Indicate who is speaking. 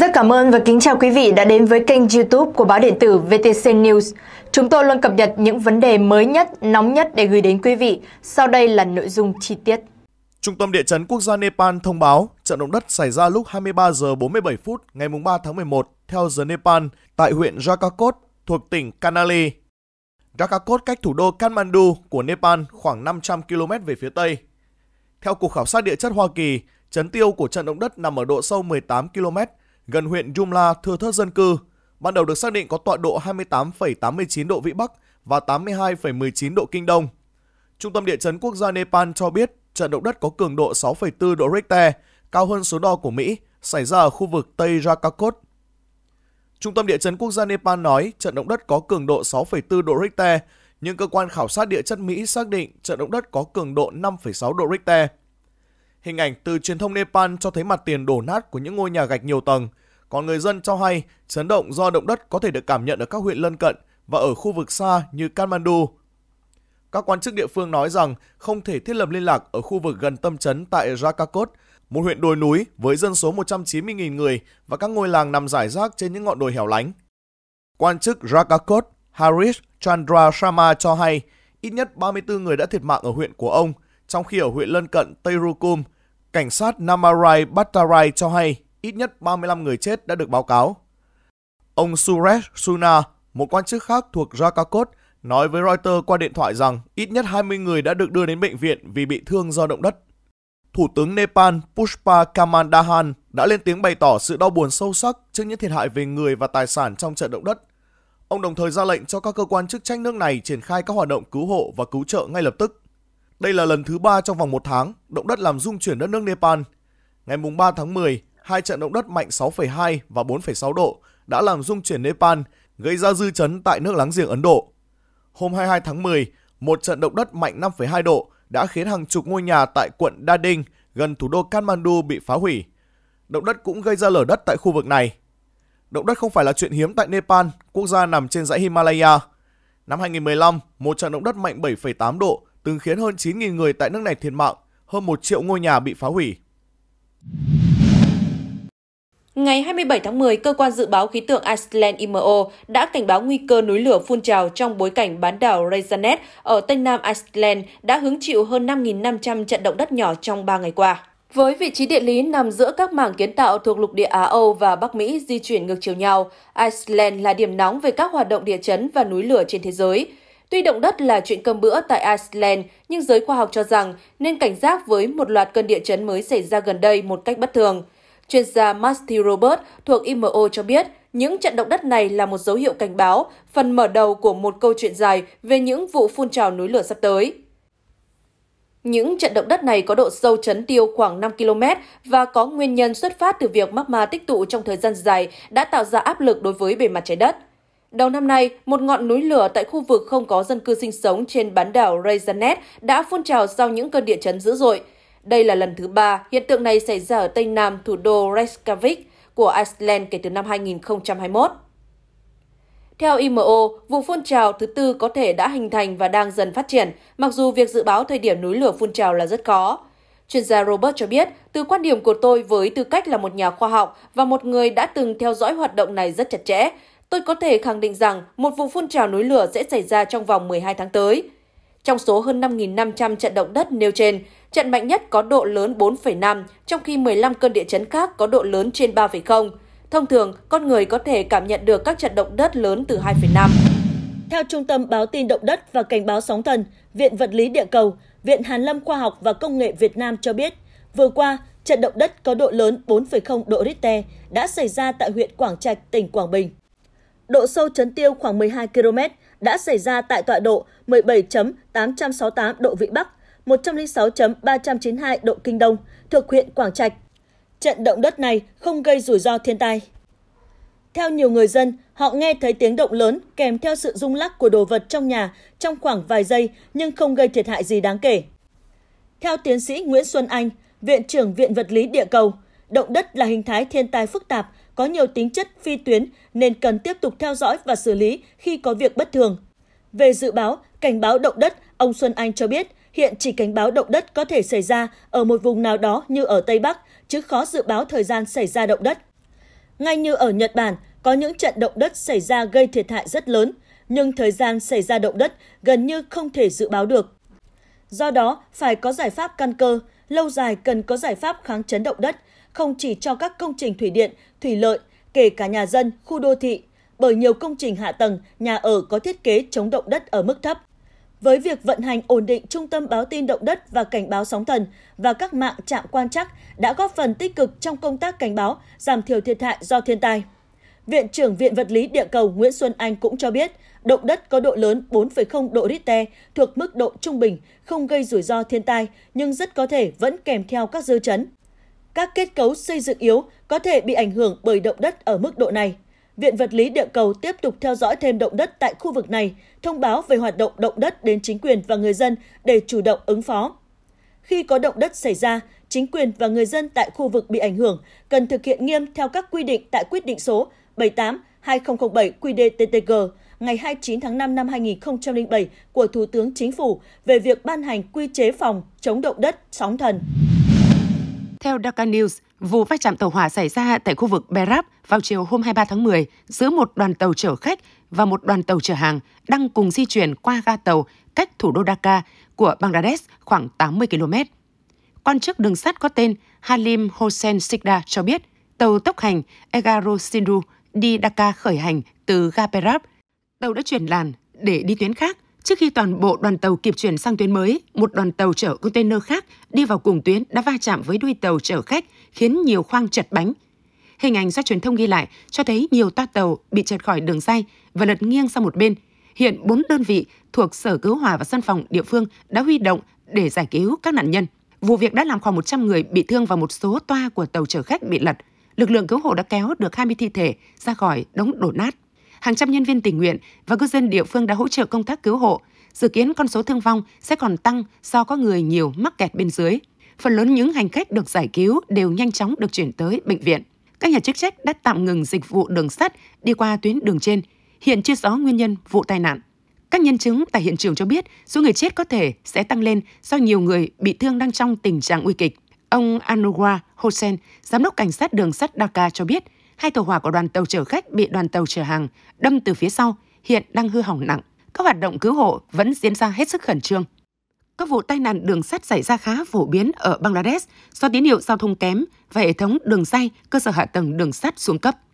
Speaker 1: Rất cảm ơn và kính chào quý vị đã đến với kênh YouTube của báo điện tử VTC News. Chúng tôi luôn cập nhật những vấn đề mới nhất, nóng nhất để gửi đến quý vị. Sau đây là nội dung chi tiết.
Speaker 2: Trung tâm Địa chấn Quốc gia Nepal thông báo trận động đất xảy ra lúc 23 giờ 47 phút ngày 3 tháng 11 theo giờ Nepal tại huyện Jakakot thuộc tỉnh Kanali. Jakakot cách thủ đô Kathmandu của Nepal khoảng 500 km về phía tây. Theo Cục Khảo sát Địa chất Hoa Kỳ, chấn tiêu của trận động đất nằm ở độ sâu 18 km gần huyện Jumla thưa thớt dân cư, ban đầu được xác định có tọa độ 28,89 độ Vĩ Bắc và 82,19 độ Kinh Đông. Trung tâm Địa chấn Quốc gia Nepal cho biết trận động đất có cường độ 6,4 độ Richter, cao hơn số đo của Mỹ, xảy ra ở khu vực Tây Rakakot. Trung tâm Địa chấn Quốc gia Nepal nói trận động đất có cường độ 6,4 độ Richter, nhưng cơ quan khảo sát địa chất Mỹ xác định trận động đất có cường độ 5,6 độ Richter. Hình ảnh từ truyền thông Nepal cho thấy mặt tiền đổ nát của những ngôi nhà gạch nhiều tầng. Còn người dân cho hay, chấn động do động đất có thể được cảm nhận ở các huyện lân cận và ở khu vực xa như Kathmandu. Các quan chức địa phương nói rằng không thể thiết lập liên lạc ở khu vực gần tâm chấn tại Rakakot, một huyện đồi núi với dân số 190.000 người và các ngôi làng nằm rải rác trên những ngọn đồi hẻo lánh. Quan chức Rakakot Harish Chandra Sharma cho hay ít nhất 34 người đã thiệt mạng ở huyện của ông, trong khi ở huyện lân cận Teirukum cảnh sát Namarai Battarai cho hay ít nhất 35 người chết đã được báo cáo. Ông Suresh Suna, một quan chức khác thuộc Jakakot, nói với Reuters qua điện thoại rằng ít nhất 20 người đã được đưa đến bệnh viện vì bị thương do động đất. Thủ tướng Nepal Pushpa Kamal Dahan đã lên tiếng bày tỏ sự đau buồn sâu sắc trước những thiệt hại về người và tài sản trong trận động đất. Ông đồng thời ra lệnh cho các cơ quan chức trách nước này triển khai các hoạt động cứu hộ và cứu trợ ngay lập tức. Đây là lần thứ ba trong vòng một tháng, động đất làm rung chuyển đất nước Nepal. Ngày 3 tháng 10, hai trận động đất mạnh 6,2 và 4,6 độ đã làm rung chuyển Nepal, gây ra dư chấn tại nước láng giềng Ấn Độ. Hôm 22 tháng 10, một trận động đất mạnh 5,2 độ đã khiến hàng chục ngôi nhà tại quận Dading, gần thủ đô Kathmandu bị phá hủy. Động đất cũng gây ra lở đất tại khu vực này. Động đất không phải là chuyện hiếm tại Nepal, quốc gia nằm trên dãy Himalaya. Năm 2015, một trận động đất mạnh 7,8 độ từng khiến hơn 9.000 người tại nước này thiệt mạng, hơn 1 triệu ngôi nhà bị phá hủy. Ngày
Speaker 1: 27 tháng 10, Cơ quan Dự báo Khí tượng Iceland IMO đã cảnh báo nguy cơ núi lửa phun trào trong bối cảnh bán đảo Reykjanes ở Tây Nam Iceland đã hứng chịu hơn 5.500 trận động đất nhỏ trong 3 ngày qua. Với vị trí địa lý nằm giữa các mảng kiến tạo thuộc lục địa Á Âu và Bắc Mỹ di chuyển ngược chiều nhau, Iceland là điểm nóng về các hoạt động địa chấn và núi lửa trên thế giới. Tuy động đất là chuyện cơm bữa tại Iceland, nhưng giới khoa học cho rằng nên cảnh giác với một loạt cơn địa chấn mới xảy ra gần đây một cách bất thường. Chuyên gia Matthew Robert thuộc IMO cho biết, những trận động đất này là một dấu hiệu cảnh báo, phần mở đầu của một câu chuyện dài về những vụ phun trào núi lửa sắp tới. Những trận động đất này có độ sâu chấn tiêu khoảng 5 km và có nguyên nhân xuất phát từ việc magma tích tụ trong thời gian dài đã tạo ra áp lực đối với bề mặt trái đất. Đầu năm nay, một ngọn núi lửa tại khu vực không có dân cư sinh sống trên bán đảo Reykjanes đã phun trào sau những cơn địa chấn dữ dội. Đây là lần thứ ba hiện tượng này xảy ra ở tây nam thủ đô Reykjavik của Iceland kể từ năm 2021. Theo IMO, vụ phun trào thứ tư có thể đã hình thành và đang dần phát triển, mặc dù việc dự báo thời điểm núi lửa phun trào là rất khó. Chuyên gia Robert cho biết, từ quan điểm của tôi với tư cách là một nhà khoa học và một người đã từng theo dõi hoạt động này rất chặt chẽ, tôi có thể khẳng định rằng một vụ phun trào núi lửa sẽ xảy ra trong vòng 12 tháng tới. Trong số hơn 5.500 trận động đất nêu trên, trận mạnh nhất có độ lớn 4,5, trong khi 15 cơn địa chấn khác có độ lớn trên 3,0. Thông thường, con người có thể cảm nhận được các trận động đất lớn từ 2,5. Theo Trung tâm Báo tin Động đất và
Speaker 3: Cảnh báo Sóng thần, Viện Vật lý Địa cầu, Viện Hàn lâm Khoa học và Công nghệ Việt Nam cho biết, vừa qua, trận động đất có độ lớn 4,0 độ Richter đã xảy ra tại huyện Quảng Trạch, tỉnh Quảng Bình độ sâu chấn tiêu khoảng 12 km đã xảy ra tại tọa độ 17.868 độ Vĩ Bắc, 106.392 độ Kinh Đông thuộc huyện Quảng Trạch. Trận động đất này không gây rủi ro thiên tai. Theo nhiều người dân, họ nghe thấy tiếng động lớn kèm theo sự rung lắc của đồ vật trong nhà trong khoảng vài giây nhưng không gây thiệt hại gì đáng kể. Theo tiến sĩ Nguyễn Xuân Anh, Viện trưởng Viện Vật lý Địa cầu, Động đất là hình thái thiên tai phức tạp, có nhiều tính chất phi tuyến nên cần tiếp tục theo dõi và xử lý khi có việc bất thường. Về dự báo, cảnh báo động đất, ông Xuân Anh cho biết hiện chỉ cảnh báo động đất có thể xảy ra ở một vùng nào đó như ở Tây Bắc, chứ khó dự báo thời gian xảy ra động đất. Ngay như ở Nhật Bản, có những trận động đất xảy ra gây thiệt hại rất lớn, nhưng thời gian xảy ra động đất gần như không thể dự báo được. Do đó, phải có giải pháp căn cơ, lâu dài cần có giải pháp kháng chấn động đất, không chỉ cho các công trình thủy điện, thủy lợi, kể cả nhà dân, khu đô thị, bởi nhiều công trình hạ tầng, nhà ở có thiết kế chống động đất ở mức thấp. Với việc vận hành ổn định trung tâm báo tin động đất và cảnh báo sóng thần và các mạng trạm quan trắc đã góp phần tích cực trong công tác cảnh báo, giảm thiểu thiệt hại do thiên tai. Viện trưởng Viện Vật lý Địa cầu Nguyễn Xuân Anh cũng cho biết, động đất có độ lớn 4,0 độ Richter thuộc mức độ trung bình, không gây rủi ro thiên tai nhưng rất có thể vẫn kèm theo các dư chấn các kết cấu xây dựng yếu có thể bị ảnh hưởng bởi động đất ở mức độ này. Viện Vật lý Địa cầu tiếp tục theo dõi thêm động đất tại khu vực này, thông báo về hoạt động động đất đến chính quyền và người dân để chủ động ứng phó. Khi có động đất xảy ra, chính quyền và người dân tại khu vực bị ảnh hưởng cần thực hiện nghiêm theo các quy định tại quyết định số 78/2007 qđ ngày 29 tháng 5 năm 2007 của
Speaker 4: Thủ tướng Chính phủ về việc ban hành quy chế phòng chống động đất sóng thần. Theo Dhaka News, vụ va chạm tàu hỏa xảy ra tại khu vực Berab vào chiều hôm 23 tháng 10 giữa một đoàn tàu chở khách và một đoàn tàu chở hàng đang cùng di chuyển qua ga tàu cách thủ đô Dhaka của Bangladesh khoảng 80 km. Quan chức đường sắt có tên Halim Hossein Sikda cho biết tàu tốc hành Egaro Sindhu đi Dhaka khởi hành từ ga Berab. Tàu đã chuyển làn để đi tuyến khác Trước khi toàn bộ đoàn tàu kịp chuyển sang tuyến mới, một đoàn tàu chở container khác đi vào cùng tuyến đã va chạm với đuôi tàu chở khách, khiến nhiều khoang chật bánh. Hình ảnh do truyền thông ghi lại cho thấy nhiều toa tàu bị trượt khỏi đường dây và lật nghiêng sang một bên. Hiện bốn đơn vị thuộc Sở Cứu Hỏa và Dân phòng địa phương đã huy động để giải cứu các nạn nhân. Vụ việc đã làm khoảng 100 người bị thương và một số toa của tàu chở khách bị lật. Lực lượng cứu hộ đã kéo được 20 thi thể ra khỏi đống đổ nát hàng trăm nhân viên tình nguyện và cư dân địa phương đã hỗ trợ công tác cứu hộ. Dự kiến con số thương vong sẽ còn tăng do có người nhiều mắc kẹt bên dưới. Phần lớn những hành khách được giải cứu đều nhanh chóng được chuyển tới bệnh viện. Các nhà chức trách đã tạm ngừng dịch vụ đường sắt đi qua tuyến đường trên. Hiện chưa rõ nguyên nhân vụ tai nạn. Các nhân chứng tại hiện trường cho biết số người chết có thể sẽ tăng lên do nhiều người bị thương đang trong tình trạng nguy kịch. Ông Anwar Hossein, giám đốc cảnh sát đường sắt Dhaka cho biết hai tàu hỏa của đoàn tàu chở khách bị đoàn tàu chở hàng đâm từ phía sau, hiện đang hư hỏng nặng. Các hoạt động cứu hộ vẫn diễn ra hết sức khẩn trương. Các vụ tai nạn đường sắt xảy ra khá phổ biến ở Bangladesh do tín hiệu giao thông kém và hệ thống đường dây, cơ sở hạ tầng đường sắt xuống cấp.